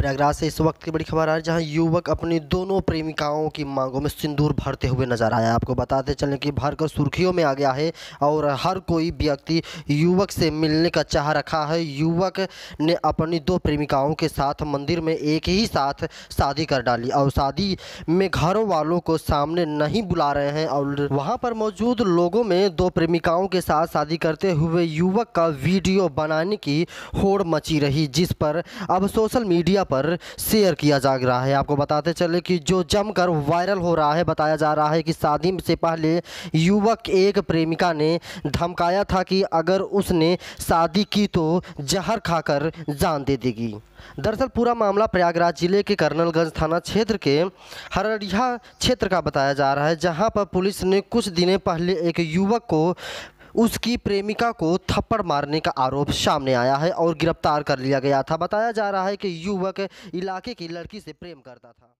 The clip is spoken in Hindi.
प्रयागराज से इस वक्त की बड़ी खबर आ रही है जहां युवक अपनी दोनों प्रेमिकाओं की मांगों में सिंदूर भरते हुए नजर आया आपको बताते चले कि भरकर सुर्खियों में आ गया है और हर कोई व्यक्ति युवक से मिलने का चाह रखा है युवक ने अपनी दो प्रेमिकाओं के साथ मंदिर में एक ही साथ शादी कर डाली और शादी में घरों वालों को सामने नहीं बुला रहे हैं और वहाँ पर मौजूद लोगों में दो प्रेमिकाओं के साथ शादी करते हुए युवक का वीडियो बनाने की होड़ मची रही जिस पर अब सोशल मीडिया पर शेयर किया जा रहा है आपको बताते चले कि जो जमकर वायरल हो रहा है बताया जा रहा है कि शादी से पहले युवक एक प्रेमिका ने धमकाया था कि अगर उसने शादी की तो जहर खाकर जान दे देगी दरअसल पूरा मामला प्रयागराज जिले के कर्नलगंज थाना क्षेत्र के हररिया क्षेत्र का बताया जा रहा है जहां पर पुलिस ने कुछ दिनों पहले एक युवक को उसकी प्रेमिका को थप्पड़ मारने का आरोप सामने आया है और गिरफ्तार कर लिया गया था बताया जा रहा है कि युवक इलाके की लड़की से प्रेम करता था